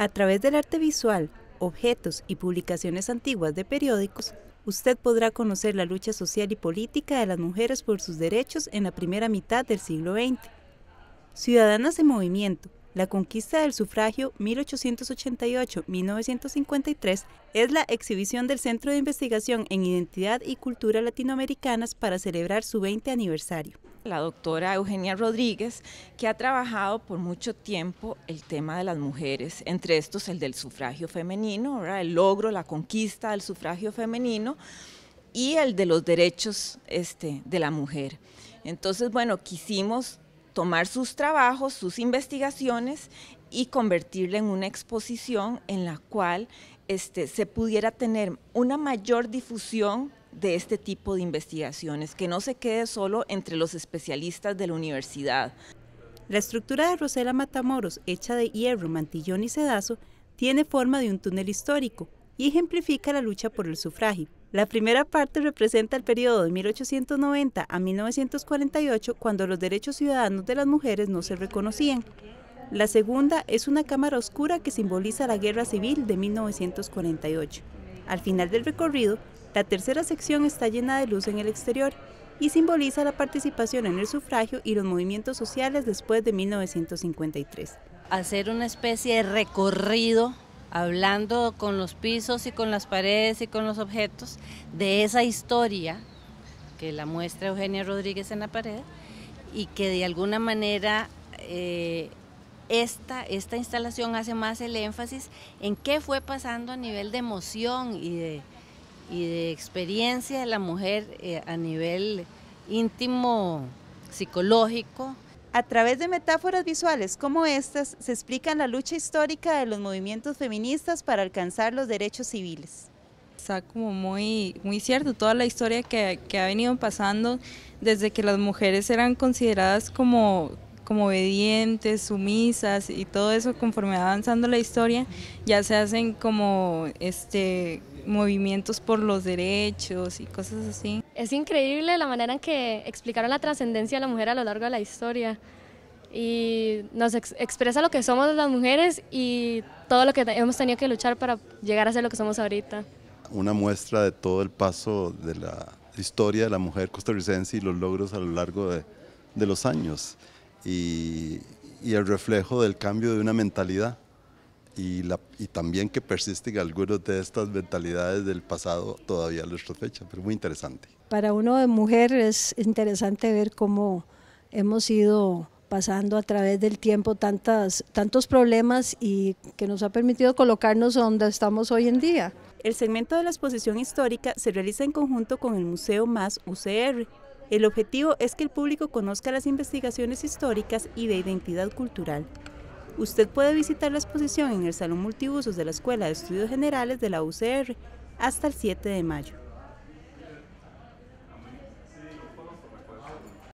A través del arte visual, objetos y publicaciones antiguas de periódicos, usted podrá conocer la lucha social y política de las mujeres por sus derechos en la primera mitad del siglo XX. Ciudadanas en Movimiento, la conquista del sufragio 1888-1953 es la exhibición del Centro de Investigación en Identidad y Cultura Latinoamericanas para celebrar su 20 aniversario la doctora Eugenia Rodríguez, que ha trabajado por mucho tiempo el tema de las mujeres, entre estos el del sufragio femenino, el logro, la conquista del sufragio femenino y el de los derechos este, de la mujer. Entonces, bueno, quisimos tomar sus trabajos, sus investigaciones y convertirla en una exposición en la cual este, se pudiera tener una mayor difusión de este tipo de investigaciones, que no se quede solo entre los especialistas de la universidad. La estructura de Rosela Matamoros, hecha de hierro, mantillón y sedazo, tiene forma de un túnel histórico y ejemplifica la lucha por el sufragio. La primera parte representa el periodo de 1890 a 1948, cuando los derechos ciudadanos de las mujeres no se reconocían. La segunda es una cámara oscura que simboliza la guerra civil de 1948. Al final del recorrido la tercera sección está llena de luz en el exterior y simboliza la participación en el sufragio y los movimientos sociales después de 1953. Hacer una especie de recorrido hablando con los pisos y con las paredes y con los objetos de esa historia que la muestra Eugenia Rodríguez en la pared y que de alguna manera eh, esta, esta instalación hace más el énfasis en qué fue pasando a nivel de emoción y de, y de experiencia de la mujer eh, a nivel íntimo, psicológico. A través de metáforas visuales como estas se explica la lucha histórica de los movimientos feministas para alcanzar los derechos civiles. Está como muy, muy cierto toda la historia que, que ha venido pasando desde que las mujeres eran consideradas como, como obedientes, sumisas y todo eso conforme avanzando la historia, ya se hacen como este movimientos por los derechos y cosas así. Es increíble la manera en que explicaron la trascendencia de la mujer a lo largo de la historia y nos expresa lo que somos las mujeres y todo lo que hemos tenido que luchar para llegar a ser lo que somos ahorita. Una muestra de todo el paso de la historia de la mujer costarricense y los logros a lo largo de, los años y el reflejo del cambio de una mentalidad y, también que persisten algunas de estas mentalidades del pasado todavía a nuestra fecha, pero muy interesante. Para uno de mujer es interesante ver cómo hemos ido pasando a través del tiempo tantas, tantos problemas y que nos ha permitido colocarnos donde estamos hoy en día. El segmento de la exposición histórica se realiza en conjunto con el Museo Más UCR. El objetivo es que el público conozca las investigaciones históricas y de identidad cultural Usted puede visitar la exposición en el Salón Multiusos de la Escuela de Estudios Generales de la UCR hasta el 7 de mayo.